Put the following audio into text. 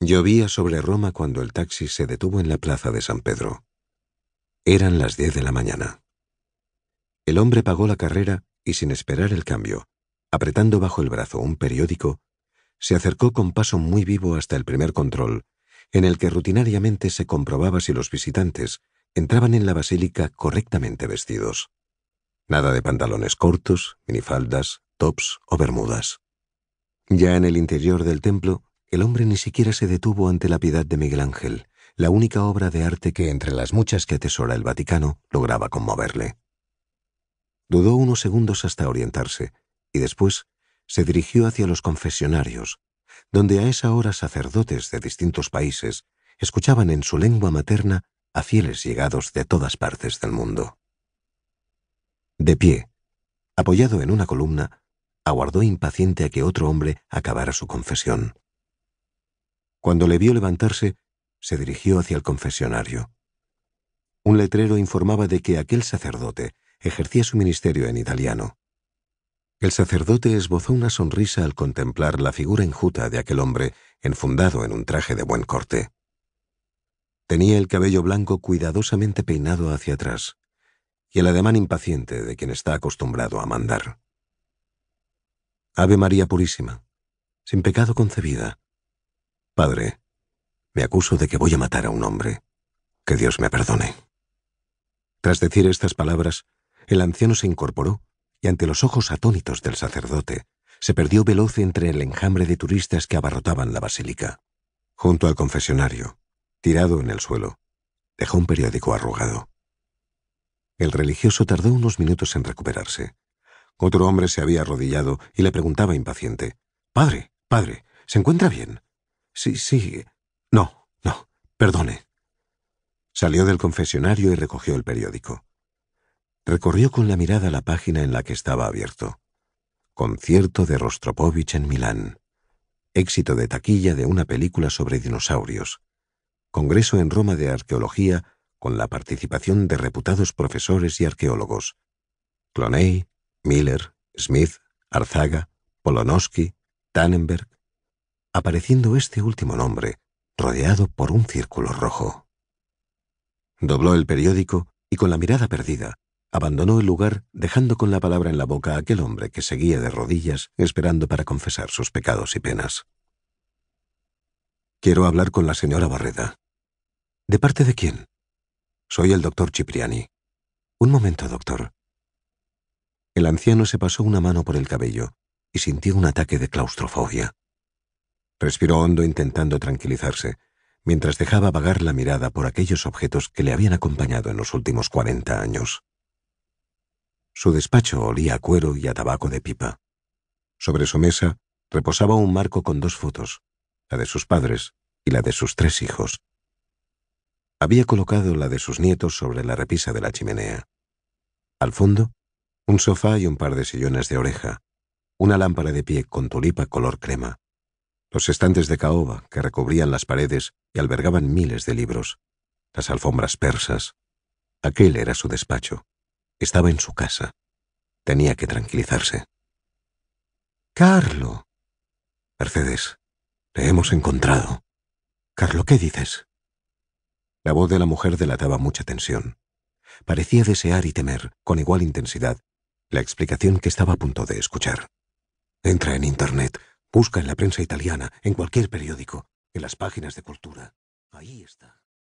Llovía sobre Roma cuando el taxi se detuvo en la plaza de San Pedro. Eran las diez de la mañana. El hombre pagó la carrera y sin esperar el cambio, apretando bajo el brazo un periódico, se acercó con paso muy vivo hasta el primer control, en el que rutinariamente se comprobaba si los visitantes entraban en la basílica correctamente vestidos. Nada de pantalones cortos, minifaldas, tops o bermudas. Ya en el interior del templo el hombre ni siquiera se detuvo ante la piedad de Miguel Ángel, la única obra de arte que entre las muchas que atesora el Vaticano lograba conmoverle. Dudó unos segundos hasta orientarse, y después se dirigió hacia los confesionarios, donde a esa hora sacerdotes de distintos países escuchaban en su lengua materna a fieles llegados de todas partes del mundo. De pie, apoyado en una columna, aguardó impaciente a que otro hombre acabara su confesión. Cuando le vio levantarse, se dirigió hacia el confesionario. Un letrero informaba de que aquel sacerdote ejercía su ministerio en italiano. El sacerdote esbozó una sonrisa al contemplar la figura enjuta de aquel hombre enfundado en un traje de buen corte. Tenía el cabello blanco cuidadosamente peinado hacia atrás y el ademán impaciente de quien está acostumbrado a mandar. Ave María Purísima, sin pecado concebida, Padre, me acuso de que voy a matar a un hombre. Que Dios me perdone. Tras decir estas palabras, el anciano se incorporó y ante los ojos atónitos del sacerdote, se perdió veloz entre el enjambre de turistas que abarrotaban la basílica. Junto al confesionario, tirado en el suelo, dejó un periódico arrugado. El religioso tardó unos minutos en recuperarse. Otro hombre se había arrodillado y le preguntaba impaciente, Padre, padre, ¿se encuentra bien? Sí, sí. No, no. Perdone. Salió del confesionario y recogió el periódico. Recorrió con la mirada la página en la que estaba abierto. Concierto de Rostropovich en Milán. Éxito de taquilla de una película sobre dinosaurios. Congreso en Roma de Arqueología con la participación de reputados profesores y arqueólogos. Cloney, Miller, Smith, Arzaga, Polonowski, Tannenberg, apareciendo este último nombre, rodeado por un círculo rojo. Dobló el periódico y con la mirada perdida, abandonó el lugar dejando con la palabra en la boca a aquel hombre que seguía de rodillas esperando para confesar sus pecados y penas. Quiero hablar con la señora Barreda. ¿De parte de quién? Soy el doctor Cipriani. Un momento, doctor. El anciano se pasó una mano por el cabello y sintió un ataque de claustrofobia. Respiró hondo intentando tranquilizarse, mientras dejaba vagar la mirada por aquellos objetos que le habían acompañado en los últimos cuarenta años. Su despacho olía a cuero y a tabaco de pipa. Sobre su mesa reposaba un marco con dos fotos, la de sus padres y la de sus tres hijos. Había colocado la de sus nietos sobre la repisa de la chimenea. Al fondo, un sofá y un par de sillones de oreja, una lámpara de pie con tulipa color crema, los estantes de caoba que recubrían las paredes y albergaban miles de libros, las alfombras persas. Aquel era su despacho. Estaba en su casa. Tenía que tranquilizarse. Carlo. Mercedes, le hemos encontrado. Carlo, ¿qué dices? La voz de la mujer delataba mucha tensión. Parecía desear y temer, con igual intensidad, la explicación que estaba a punto de escuchar. Entra en Internet Busca en la prensa italiana, en cualquier periódico, en las páginas de cultura. Ahí está.